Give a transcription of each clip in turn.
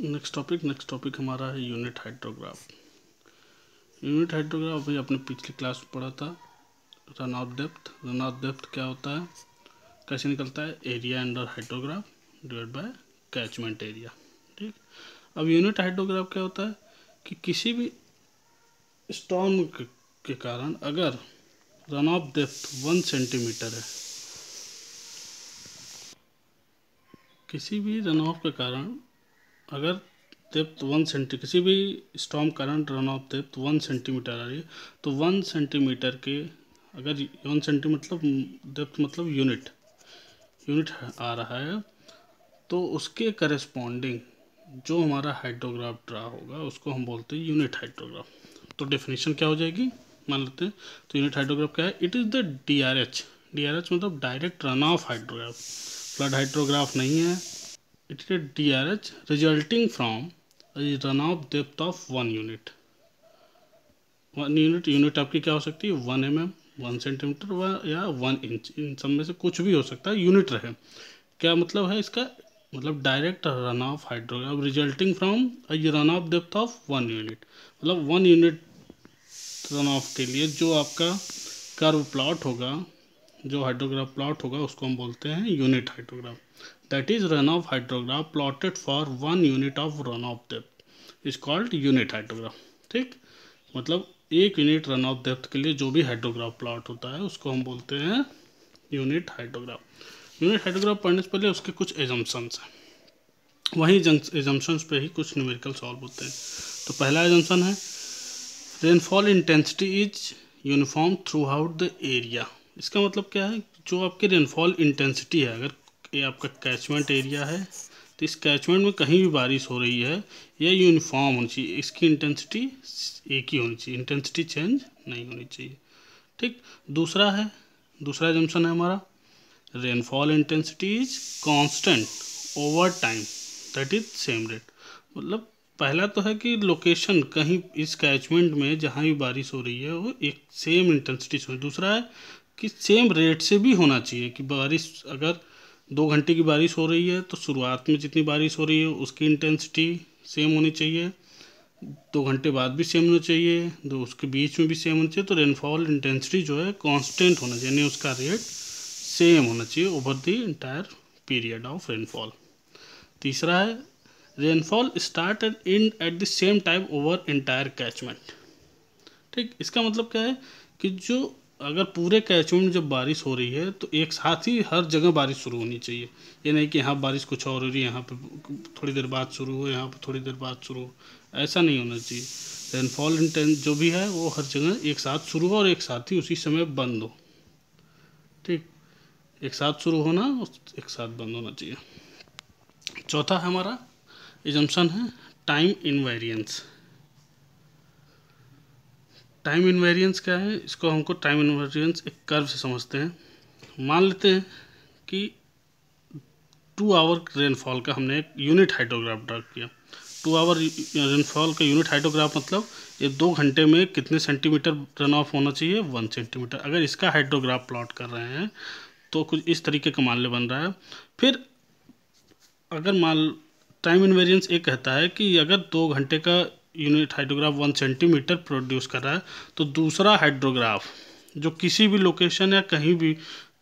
next topic next topic हमारा है unit hydrograph unit hydrograph अभी आपने पिछली क्लास में पढ़ा था runoff depth runoff depth क्या होता है कैसे निकलता है area under hydrograph divide by catchment area ठीक अब यूनिट हाइड्रोग्राफ क्या होता है कि किसी भी स्टॉन के कारण अगर runoff depth one centimetre है किसी भी रन ऑफ के कारण अगर डेप्थ वन सेंटी किसी भी storm current runoff depth one centimetre आ रही है तो वन सेंटीमीटर के अगर वन सेंटी मतलब डेप्थ मतलब यूनिट यूनिट आ रहा है तो उसके करस्पॉन्डिंग जो हमारा हाइड्रोग्राफ ड्रा होगा उसको हम बोलते हैं यूनिट हाइड्रोग्राफ तो डेफिनेशन क्या हो जाएगी मान लेते हैं तो यूनिट हाइड्रोग्राफ क्या है it is the D R H D R H मतलब direct run of hydrograph flood hydrograph नहीं है it is a DRH resulting from a runoff depth of one unit one unit unit आपकी क्या हो सकती है one M M one centimetre व या वन इंच इन सब में से कुछ भी हो सकता है यूनिट रहे क्या मतलब है इसका मतलब direct run runoff hydrograph resulting from runoff depth of one unit मतलब वन यूनिट रन ऑफ के लिए जो आपका कर्व प्लॉट होगा जो हाइड्रोग्राफ प्लॉट होगा उसको हम बोलते हैं unit hydrograph that is run of hydrograph plotted for one unit of runoff depth is called unit hydrograph ठीक मतलब एक यूनिट रन ऑफ डेप्थ के लिए जो भी हाइड्रोग्राफ प्लॉट होता है उसको हम बोलते हैं यूनिट हाइड्रोग्राफ यूनिट हाइड्रोग्राफ पढ़ने से पहले उसके कुछ एजम्पन्स हैं वहीं एजम्पन्स पे ही कुछ न्यूमेरिकल सॉल्व होते हैं तो पहला एजम्पन है rainfall intensity is uniform throughout the area इसका मतलब क्या है जो आपके रेनफॉल इंटेंसिटी है अगर ये आपका कैचमेंट एरिया है तो इस कैचमेंट में कहीं भी बारिश हो रही है यह यूनिफॉर्म होनी चाहिए इसकी इंटेंसिटी एक ही होनी चाहिए इंटेंसिटी चेंज नहीं होनी चाहिए ठीक दूसरा है दूसरा जम्सन है हमारा rainfall intensity is constant over time that is same rate मतलब पहला तो है कि लोकेशन कहीं इस कैचमेंट में जहाँ भी बारिश हो रही है वो एक सेम इंटेंसिटी से दूसरा है कि सेम रेट से भी होना चाहिए कि बारिश अगर दो घंटे की बारिश हो रही है तो शुरुआत में जितनी बारिश हो रही है उसकी इंटेंसिटी सेम होनी चाहिए दो घंटे बाद भी सेम होना चाहिए दो उसके बीच में भी सेम होना चाहिए तो रेनफॉल इंटेंसिटी जो है कांस्टेंट होना चाहिए यानी उसका रेट सेम होना चाहिए over the entire period of rainfall तीसरा है rainfall start and end at the same time over entire catchment ठीक इसका मतलब क्या है कि जो अगर पूरे कैचमेंट में जब बारिश हो रही है तो एक साथ ही हर जगह बारिश शुरू होनी चाहिए ये नहीं कि यहाँ बारिश कुछ और हो रही है यहाँ पर थोड़ी देर बाद शुरू हो यहाँ पर थोड़ी देर बाद शुरू हो ऐसा नहीं होना चाहिए रेनफॉल इंटेंस जो भी है वो हर जगह एक साथ शुरू हो और एक साथ ही उसी समय बंद हो ठीक एक साथ शुरू होना और एक साथ बंद होना चाहिए चौथा हमारा एजम्सन है टाइम इन्वेरियंस टाइम इन्वेरियंस क्या है इसको हमको टाइम इन्वेरियंस एक कर्व से समझते हैं मान लेते हैं कि टू आवर रेनफॉल का हमने एक यूनिट हाइड्रोग्राफ ड्रा किया टू आवर रेनफॉल का यूनिट हाइड्रोग्राफ मतलब ये दो घंटे में कितने सेंटीमीटर रन ऑफ होना चाहिए वन सेंटीमीटर अगर इसका हाइड्रोग्राफ प्लॉट कर रहे हैं तो कुछ इस तरीके का मान्य बन रहा है फिर अगर मान टाइम इन्वेरियंस एक कहता है कि अगर दो घंटे का unit hydrograph one centimetre produce कर रहा है तो दूसरा हाइड्रोग्राफ जो किसी भी लोकेशन या कहीं भी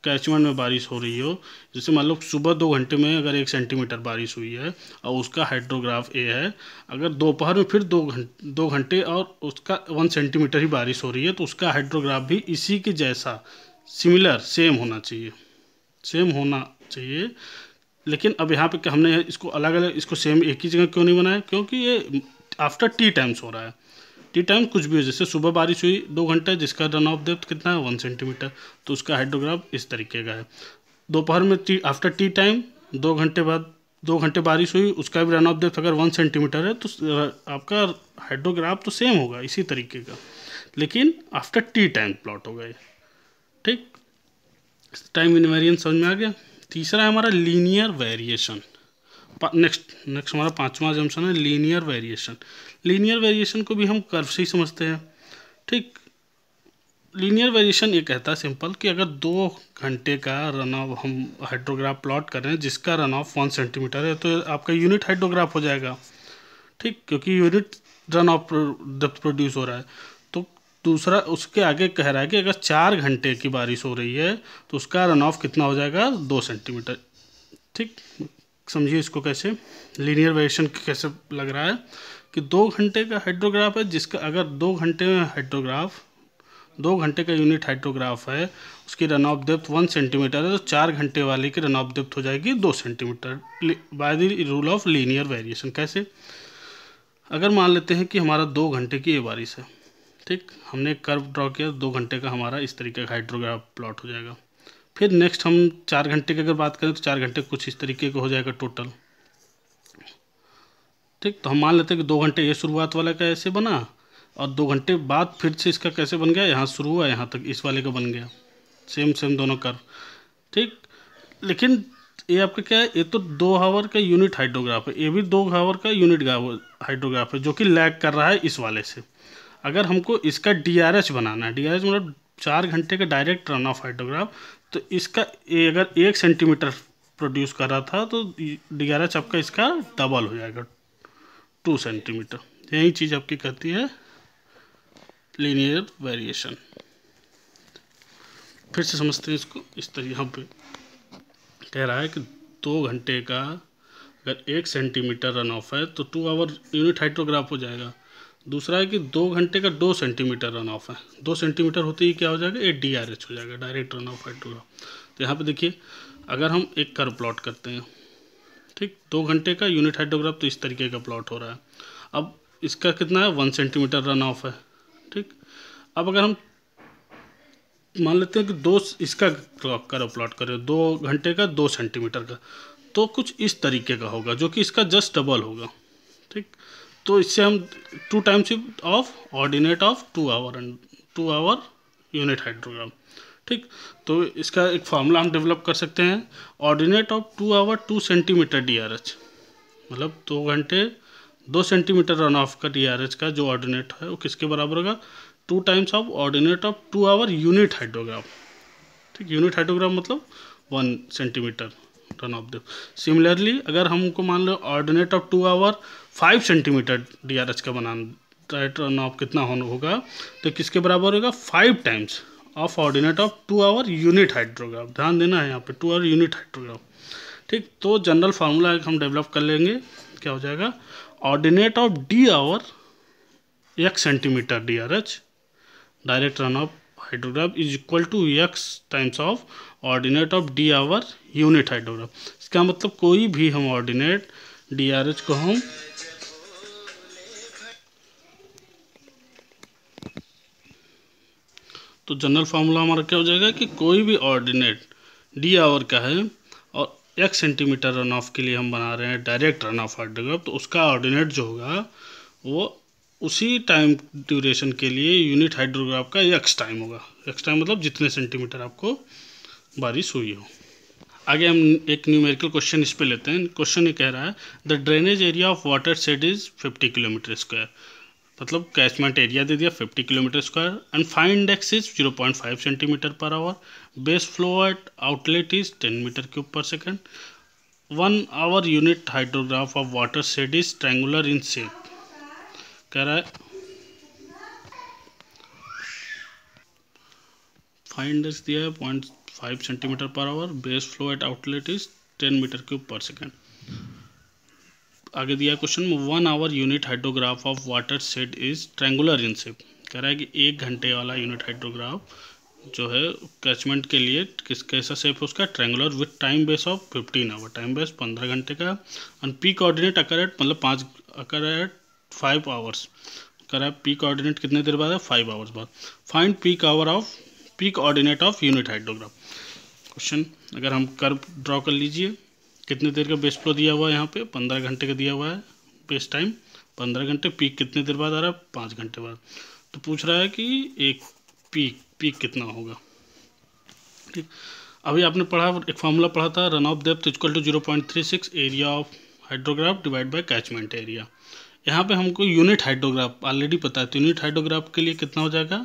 कैचमेंट में बारिश हो रही हो जैसे मान लो सुबह दो घंटे में अगर एक सेंटीमीटर बारिश हुई है और उसका हाइड्रोग्राफ ए है अगर दोपहर में फिर दो घंटे दो घंटे और उसका वन सेंटीमीटर ही बारिश हो रही है तो उसका हाइड्रोग्राफ भी इसी के जैसा सिमिलर सेम होना चाहिए सेम होना चाहिए लेकिन अब यहाँ पे हमने इसको अलग अलग इसको सेम एक ही जगह क्यों नहीं बनाया क्योंकि ये आफ्टर टी टाइम्स हो रहा है टी टाइम कुछ भी हो जैसे सुबह बारिश हुई दो घंटे जिसका रन ऑफ डेप्थ कितना है वन सेंटीमीटर तो उसका हाइड्रोग्राफ इस तरीके का है दोपहर में टी आफ्टर टी टाइम दो घंटे बाद दो घंटे बारिश हुई उसका भी रन ऑफ डेप्थ अगर वन सेंटीमीटर है तो आपका हाइड्रोग्राफ तो सेम होगा इसी तरीके का लेकिन आफ्टर टी टाइम प्लॉट होगा ये ठीक टाइम वेरियंस समझ में आ गया तीसरा है हमारा लीनियर वेरिएशन नेक्स्ट नेक्स्ट हमारा पांचवा जम्सन है लीनियर वेरिएशन लीनियर वेरिएशन को भी हम कर्व से ही समझते हैं ठीक लीनियर वेरिएशन ये कहता है सिंपल कि अगर दो घंटे का रन ऑफ हम हाइड्रोग्राफ प्लॉट कर रहे हैं जिसका रन ऑफ वन सेंटीमीटर है तो आपका यूनिट हाइड्रोग्राफ हो जाएगा ठीक क्योंकि unit runoff depth produce हो रहा है तो दूसरा उसके आगे कह रहा है कि अगर चार घंटे की बारिश हो रही है तो उसका रन ऑफ कितना हो जाएगा दो सेंटीमीटर ठीक समझिए इसको कैसे लीनियर वेरिएशन कैसे लग रहा है कि दो घंटे का हाइड्रोग्राफ है जिसका अगर दो घंटे में हाइड्रोग्राफ दो घंटे का यूनिट हाइड्रोग्राफ है उसकी runoff depth one centimetre है तो चार घंटे वाले की रन ऑफ डेप्थ हो जाएगी दो centimetre by the rule of linear variation कैसे अगर मान लेते हैं कि हमारा दो घंटे की ये बारिश है ठीक हमने कर्व ड्रॉ किया दो घंटे का हमारा इस तरीके का हाइड्रोग्राफ प्लॉट हो जाएगा फिर नेक्स्ट हम चार घंटे की अगर बात करें तो चार घंटे कुछ इस तरीके का हो जाएगा टोटल ठीक तो हम मान लेते हैं कि दो घंटे ये शुरुआत वाला का ऐसे बना और दो घंटे बाद फिर से इसका कैसे बन गया यहाँ शुरू हुआ यहाँ तक इस वाले का बन गया सेम सेम दोनों कर ठीक लेकिन ये आपका क्या है ये तो दो हावर का यूनिट हाइड्रोग्राफ है ये भी दो हावर का यूनिट हाइड्रोग्राफ है जो कि लैग कर रहा है इस वाले से अगर हमको इसका डी बनाना है डी मतलब चार घंटे का डायरेक्ट रन ऑफ हाइड्रोग्राफ तो इसका ए, अगर एक सेंटीमीटर प्रोड्यूस कर रहा था तो ग्यारह चप का इसका डबल हो जाएगा टू सेंटीमीटर यही चीज़ आपकी कहती है लीनियर वेरिएशन फिर से समझते हैं इसको इस तरह यहाँ पे कह रहा है कि दो घंटे का अगर एक सेंटीमीटर रन ऑफ है तो टू आवर यूनिट हाइड्रोग्राफ हो जाएगा दूसरा है कि दो घंटे का दो सेंटीमीटर रन ऑफ है दो सेंटीमीटर होते ही क्या हो जाएगा एट डी आर एच हो जाएगा डायरेक्ट रन ऑफ एट तो यहाँ पे देखिए अगर हम एक कर प्लॉट करते हैं ठीक दो घंटे का यूनिट हाइड्रोग्राफ तो इस तरीके का प्लॉट हो रहा है अब इसका कितना है वन सेंटीमीटर रन ऑफ है ठीक अब अगर हम मान लेते हैं कि दो इसका कर प्लॉट करें दो घंटे का दो सेंटीमीटर का तो कुछ इस तरीके का होगा जो कि इसका जस्ट डबल होगा ठीक तो इससे हम two time shift of ordinate of two hour and two hour unit hydrogram ठीक तो इसका एक फार्मूला हम डेवलप कर सकते हैं ordinate of two hour two centimetre D R H मतलब दो घंटे दो सेंटीमीटर रन ऑफ का डी आर एच का जो ऑर्डिनेट है वो किसके बराबर होगा two times of ordinate of two hour unit hydrogram ठीक यूनिट हाइड्रोग्राम मतलब वन सेंटीमीटर रन ऑफ दो सिमिलरली अगर हमको मान लो ordinate of two hour five centimetre D R H का बनाना है टर्न ऑफ कितना होगा तो किसके बराबर होगा five times of ordinate of two hour unit hydrograph ध्यान देना है यहाँ पे टू आवर यूनिट हाइड्रोग्राफ ठीक तो जनरल फार्मूला हम डेवलप कर लेंगे क्या हो जाएगा ऑर्डिनेट ऑफ डी आवर एक centimetre D R H direct run of hydrograph is equal to X times of ordinate of D hour unit hydrograph इसका मतलब कोई भी हम ऑर्डिनेट डी आर एच को हम तो जनरल फार्मूला हमारा क्या हो जाएगा कि कोई भी ऑर्डिनेट डी आवर का है और एक सेंटीमीटर रन ऑफ के लिए हम बना रहे हैं डायरेक्ट रन ऑफ हाइड्रोग्राफ तो उसका ऑर्डिनेट जो होगा वो उसी टाइम ड्यूरेशन के लिए यूनिट हाइड्रोग्राफ का एक्स टाइम होगा एक्स टाइम मतलब जितने सेंटीमीटर आपको बारिश हुई हो आगे हम एक न्यूमेरिकल क्वेश्चन इस पर लेते हैं क्वेश्चन ये कह रहा है the drainage area of watershed is fifty kilometre square मतलब कैचमेंट एरिया दे दिया 50 kilometre square and phi index is 0.5 centimetre per hour base flow at outlet is 10 metre cube per second one hour unit hydrograph of watershed is triangular in shape करा फाइंडर्स दिया है point five centimetre per hour base flow at outlet is ten metre cube per second आगे दिया question one hour unit hydrograph of watershed is triangular in shape कह रहा है कि एक घंटे वाला यूनिट हाइड्रोग्राफ जो है कैचमेंट के लिए किस कैसा शेप है उसका triangular with time base of fifteen hour time base पंद्रह घंटे का and P coordinate occur at मतलब पाँच अकर एट फाइव आवर्स करा पीक ऑर्डिनेट कितने देर बाद है फाइव आवर्स बाद find peak hour of peak ordinate of unit hydrograph question अगर हम कर्व ड्रॉ कर लीजिए कितने देर का बेस फ्लो दिया हुआ है यहाँ पे पंद्रह घंटे का दिया हुआ है बेस टाइम पंद्रह घंटे पीक कितने देर बाद आ रहा है पाँच घंटे बाद तो पूछ रहा है कि एक पीक पीक कितना होगा ठीक अभी आपने पढ़ा एक फार्मूला पढ़ा था runoff depth equal to zero point three six area of hydrograph divide by catchment area यहाँ पे हमको यूनिट हाइड्रोग्राफ ऑलरेडी पता है तो यूनिट हाइड्रोग्राफ के लिए कितना हो जाएगा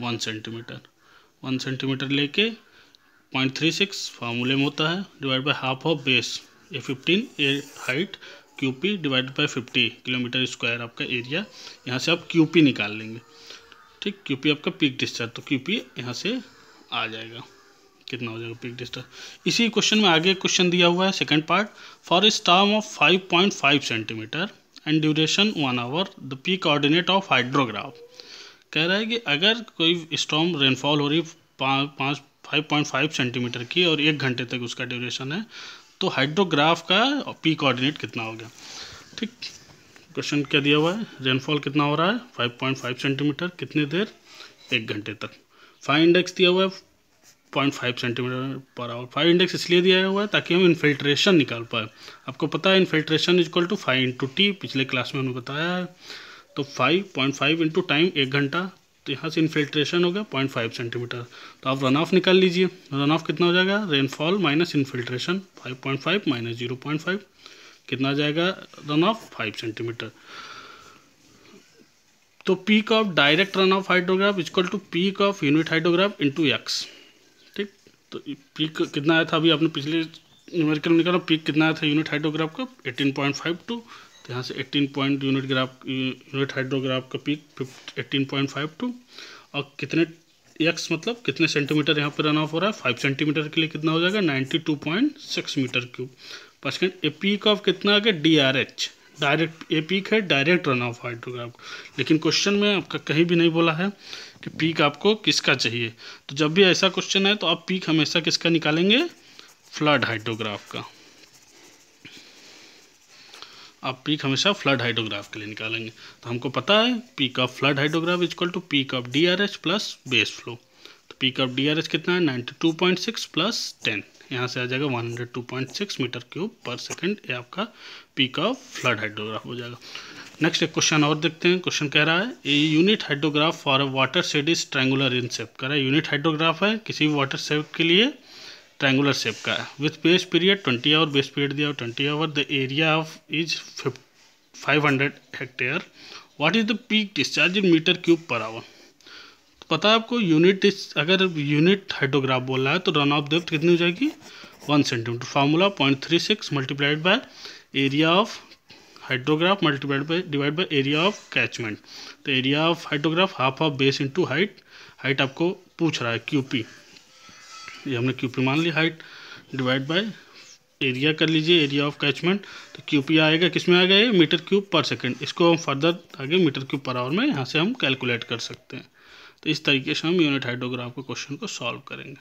वन सेंटीमीटर वन सेंटीमीटर लेके पॉइंट थ्री सिक्स फार्मूले में होता है divide by half of base a fifteen a height Q P divide by fifty kilometre square आपका एरिया यहाँ से आप क्यू पी निकाल लेंगे ठीक क्यू पी आपका पीक डिस्चार्ज तो क्यू पी यहाँ से आ जाएगा कितना हो जाएगा पीक डिस्टर्ज इसी क्वेश्चन में आगे क्वेश्चन दिया हुआ है second part for a term of 5.5 centimetre and duration one hour the P coordinate of hydrograph कह रहा है कि अगर कोई स्टॉम रेनफॉल हो रही पाँच फाइव पॉइंट फाइव सेंटीमीटर की और एक घंटे तक उसका ड्यूरेशन है तो हाइड्रोग्राफ का पी कोऑर्डिनेट कितना हो गया ठीक क्वेश्चन क्या दिया हुआ है रेनफॉल कितना हो रहा है 5.5 सेंटीमीटर कितने देर एक घंटे तक फाइव इंडेक्स दिया हुआ है point five centimetre per hour phi index इसलिए दिया हुआ है ताकि हम इन्फिल्ट्रेशन निकाल पाए आपको पता है infiltration is equal to five into t पिछले क्लास में हमने बताया है तो five point five into time एक घंटा तो यहाँ से इन्फिल्ट्रेशन हो गया पॉइंट फाइव सेंटीमीटर तो आप रन ऑफ निकाल लीजिए रन ऑफ कितना हो जाएगा rainfall minus infiltration five point five minus zero point five कितना जाएगा रन ऑफ फाइव सेंटीमीटर तो peak of direct run of hydrograph is equal to peak of unit hydrograph into x तो peak कितना आया था अभी आपने पिछले न्यूमेरिकल निकाला पीक कितना आया था यूनिट हाइड्रोग्राफ का पॉइंट फाइव टू तो यहाँ से 18 point unit graph unit hydrograph का पीक पॉइंट फाइव टू और कितने एक्स मतलब कितने सेंटीमीटर यहाँ पर रन ऑफ हो रहा है फाइव सेंटीमीटर के लिए कितना हो जाएगा six metre cube per second a peak of कितना आ गया डी आर एच डायरेक्ट ये पीक है डायरेक्ट रन ऑफ हाइड्रोग्राफ लेकिन क्वेश्चन में आपका कहीं भी नहीं बोला है कि पीक आपको किसका चाहिए तो जब भी ऐसा क्वेश्चन है तो आप पीक हमेशा किसका निकालेंगे फ्लड हाइड्रोग्राफ का आप पीक हमेशा फ्लड हाइड्रोग्राफ के लिए निकालेंगे तो हमको पता है peak of flood hydrograph is to peak of D R H plus base flow तो peak of D R H कितना है ninety two point six plus ten यहाँ से आ जाएगा 102.6 मीटर क्यूब पर सेकंड ये आपका पीक ऑफ फ्लड हाइड्रोग्राफ हो जाएगा नेक्स्ट एक क्वेश्चन और देखते हैं क्वेश्चन कह रहा है a unit hydrograph for watershed is triangular in shape का है यूनिट हाइड्रोग्राफ है किसी भी वाटर सेप के लिए ट्रैंगुलर सेप का है with base period twenty hour base period दिया twenty hour the area of is five hundred hectare what is the peak discharge in metre cube per hour पता है आपको यूनिट इस अगर यूनिट हाइड्रोग्राफ बोल रहा है तो रन ऑफ डेप्थ कितनी हो जाएगी one centimetre formula point three six multiplied by area of hydrograph multiplied by divide by area of catchment तो area of hydrograph half of base into height height आपको पूछ रहा है क्यूपी ये हमने क्यूपी मान ली हाइट डिवाइड बाय एरिया कर लीजिए एरिया ऑफ कैचमेंट तो क्यूपी आएगा किस आ आएगा ये मीटर क्यूब पर सेकेंड इसको हम फर्दर आगे मीटर क्यूब पर आवर में यहाँ से हम कैलकुलेट कर सकते हैं तो इस तरीके से हम यूनिट हाइड्रोग्राफ के क्वेश्चन को सॉल्व करेंगे